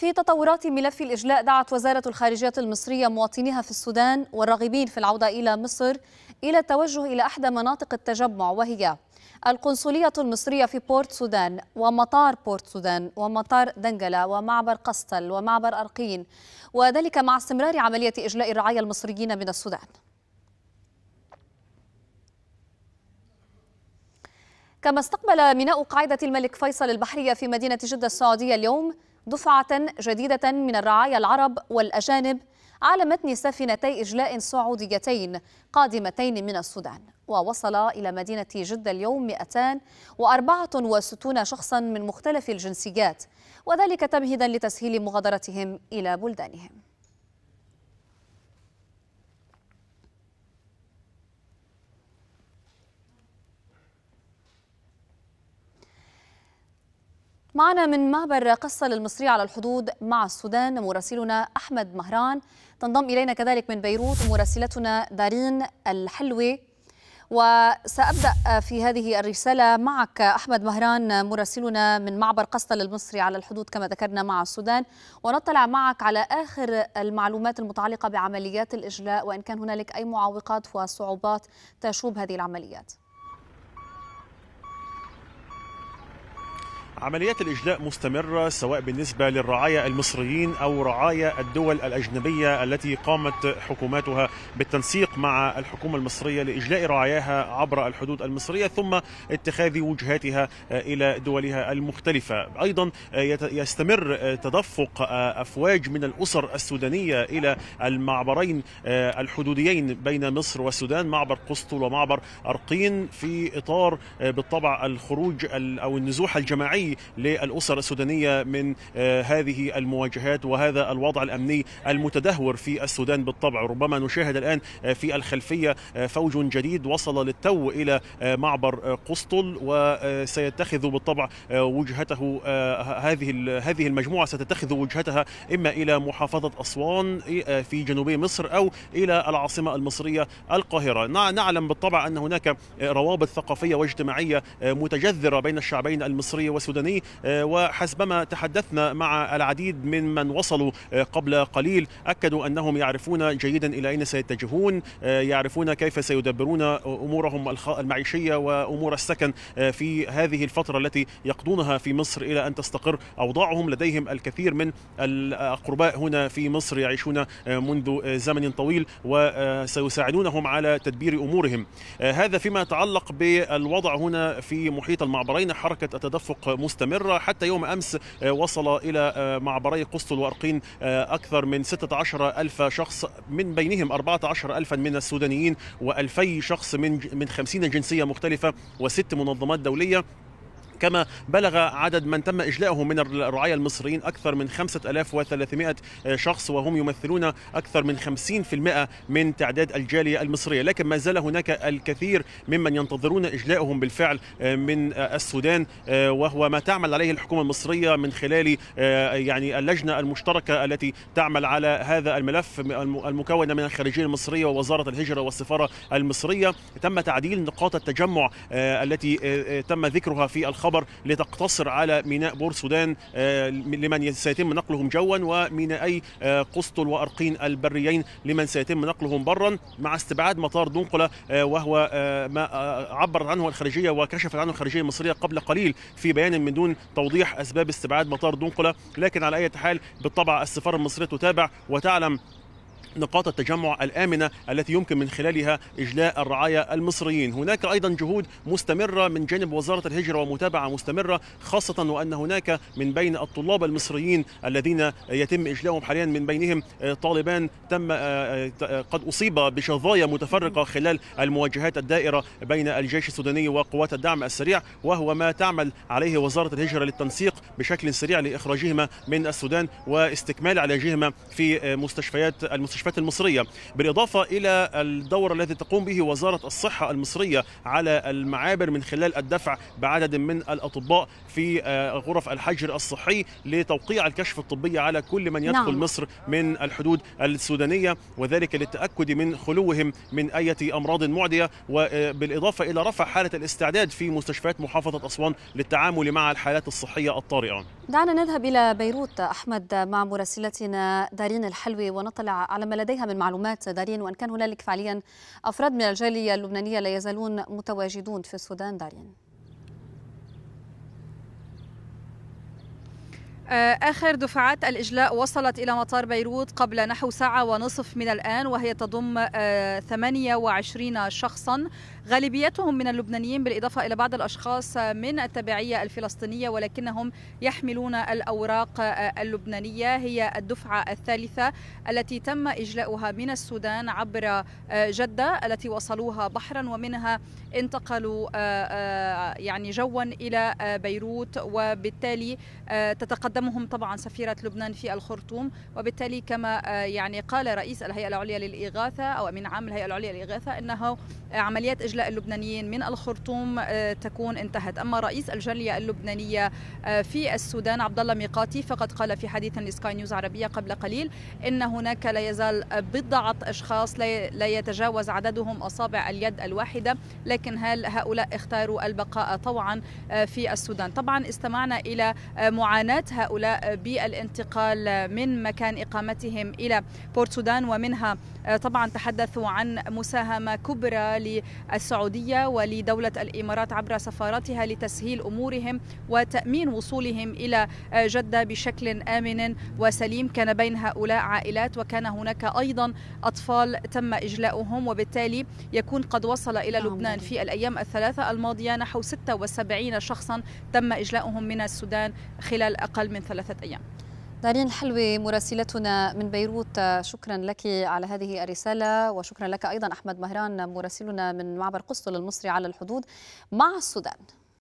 في تطورات ملف الإجلاء دعت وزارة الخارجية المصرية مواطنيها في السودان والراغبين في العودة إلى مصر إلى التوجه إلى أحدى مناطق التجمع وهي القنصلية المصرية في بورت سودان ومطار بورت سودان ومطار دنجلة ومعبر قسطل ومعبر أرقين وذلك مع استمرار عملية إجلاء الرعاية المصريين من السودان كما استقبل ميناء قاعدة الملك فيصل البحرية في مدينة جدة السعودية اليوم دفعة جديدة من الرعايا العرب والأجانب على متن سفينتي إجلاء سعوديتين قادمتين من السودان ووصل إلى مدينة جدة اليوم 264 شخصا من مختلف الجنسيات وذلك تمهيدا لتسهيل مغادرتهم إلى بلدانهم معنا من معبر قصة المصري على الحدود مع السودان مراسلنا أحمد مهران تنضم إلينا كذلك من بيروت مراسلتنا دارين الحلوي وسأبدأ في هذه الرسالة معك أحمد مهران مراسلنا من معبر قسطل المصري على الحدود كما ذكرنا مع السودان ونطلع معك على آخر المعلومات المتعلقة بعمليات الإجلاء وإن كان هنالك أي معوقات وصعوبات تشوب هذه العمليات عمليات الإجلاء مستمرة سواء بالنسبة للرعايا المصريين أو رعايا الدول الأجنبية التي قامت حكوماتها بالتنسيق مع الحكومة المصرية لإجلاء رعاياها عبر الحدود المصرية ثم اتخاذ وجهاتها إلى دولها المختلفة أيضا يستمر تدفق أفواج من الأسر السودانية إلى المعبرين الحدوديين بين مصر والسودان معبر قسطل ومعبر أرقين في إطار بالطبع الخروج أو النزوح الجماعي للأسر السودانية من آه، هذه المواجهات وهذا الوضع الأمني المتدهور في السودان بالطبع ربما نشاهد الآن آه، في الخلفية آه، فوج جديد وصل للتو إلى معبر قسطل وسيتخذ بالطبع وجهته هذه هذه المجموعة ستتخذ وجهتها إما إلى محافظة أسوان في جنوبي مصر أو إلى العاصمة المصرية القاهرة نعلم بالطبع أن هناك روابط ثقافية واجتماعية متجذرة بين الشعبين المصري والسوداني السوداني آه، وحسبما تحدثنا مع العديد من من وصلوا آه، قبل قليل أكدوا أنهم يعرفون جيدا إلى أين سيتجهون آه، يعرفون كيف سيدبرون أمورهم المعيشية وأمور السكن في هذه الفترة التي يقضونها في مصر إلى أن تستقر أوضاعهم لديهم الكثير من الأقرباء هنا في مصر يعيشون منذ زمن طويل وسيساعدونهم على تدبير أمورهم هذا فيما يتعلق بالوضع هنا في محيط المعبرين حركة التدفق مستمرة حتى يوم أمس آه، وصل إلى آه، معبري قسطل وأرقين آه، أكثر من 16 ألف شخص من بينهم 14 ألفا من السودانيين و2000 شخص من من 50 جنسية مختلفة وست منظمات دولية كما بلغ عدد من تم إجلائه من الرعاية المصريين أكثر من 5300 شخص وهم يمثلون أكثر من 50% من تعداد الجالية المصرية لكن ما زال هناك الكثير ممن ينتظرون إجلائهم بالفعل آه، من آه، السودان آه، وهو ما تعمل عليه الحكومة المصرية من خلال يعني اللجنة المشتركة التي تعمل على هذا الملف المكونة من الخارجية المصرية ووزارة الهجرة والسفارة المصرية تم تعديل نقاط التجمع التي تم ذكرها في الخوض الخبر لتقتصر على ميناء بور سودان آه، لمن سيتم نقلهم جوا ومينائي آه، قسطل وأرقين البريين لمن سيتم نقلهم برا مع استبعاد مطار دنقلة آه، وهو ما عبرت عنه الخارجية وكشفت عنه الخارجية المصرية قبل قليل في بيان من دون توضيح أسباب استبعاد مطار دنقلة لكن على أي حال بالطبع السفارة المصرية تتابع وتعلم نقاط التجمع الآمنة التي يمكن من خلالها إجلاء الرعاية المصريين هناك أيضا جهود مستمرة من جانب وزارة الهجرة ومتابعة مستمرة خاصة وأن هناك من بين الطلاب المصريين الذين يتم اجلائهم حاليا من بينهم آه، طالبان تم آه، آه، قد أصيب بشظايا متفرقة خلال المواجهات الدائرة بين الجيش السوداني وقوات الدعم السريع وهو ما تعمل عليه وزارة الهجرة للتنسيق بشكل سريع لإخراجهما من السودان واستكمال علاجهما في مستشفيات المستشفيات المستشفيات المصرية بالإضافة إلى الدور الذي تقوم به وزارة الصحة المصرية على المعابر من خلال الدفع بعدد من الأطباء في آه، غرف الحجر الصحي لتوقيع الكشف الطبي على كل من يدخل نعم. مصر من الحدود السودانية وذلك للتأكد من خلوهم من أي أمراض معدية وبالإضافة آه، إلى رفع حالة الاستعداد في مستشفيات محافظة أسوان للتعامل مع الحالات الصحية الطارئة دعنا نذهب إلى بيروت أحمد مع مراسلتنا دارين الحلوي ونطلع على ما لديها من معلومات دارين وإن كان هنالك فعليا أفراد من الجالية اللبنانية لا يزالون متواجدون في السودان دارين آه، آخر دفعات الإجلاء وصلت إلى مطار بيروت قبل نحو ساعة ونصف من الآن وهي تضم 28 آه، شخصا غالبيتهم من اللبنانيين بالإضافة إلى بعض الأشخاص آه، من التبعية الفلسطينية ولكنهم يحملون الأوراق اللبنانية هي الدفعة الثالثة التي تم إجلاؤها من السودان عبر جدة التي وصلوها بحرا ومنها انتقلوا يعني جوا إلى بيروت وبالتالي تتقدم تهتمهم طبعا سفيرة لبنان في الخرطوم وبالتالي كما آه، يعني قال رئيس الهيئة العليا للإغاثة أو أمين عام الهيئة العليا للإغاثة أنه عمليات إجلاء اللبنانيين من الخرطوم آه، تكون انتهت أما رئيس الجالية اللبنانية آه، في السودان عبد الله ميقاتي فقد قال في حديث لسكاي نيوز عربية قبل قليل إن هناك لا يزال بضعة أشخاص لا يتجاوز عددهم أصابع اليد الواحدة لكن هل هؤلاء اختاروا البقاء طوعا آه، في السودان طبعا استمعنا إلى معاناة هؤلاء بالانتقال من مكان إقامتهم إلى بورت سودان ومنها طبعا تحدثوا عن مساهمة كبرى للسعودية ولدولة الإمارات عبر سفاراتها لتسهيل أمورهم وتأمين وصولهم إلى جدة بشكل آمن وسليم كان بين هؤلاء عائلات وكان هناك أيضا أطفال تم إجلاؤهم وبالتالي يكون قد وصل إلى لبنان في الأيام الثلاثة الماضية نحو 76 شخصا تم إجلاؤهم من السودان خلال أقل من ثلاثة أيام دارين الحلوي مراسلتنا من بيروت شكرا لك على هذه الرسالة وشكرا لك أيضا أحمد مهران مراسلنا من معبر قسطل المصري على الحدود مع السودان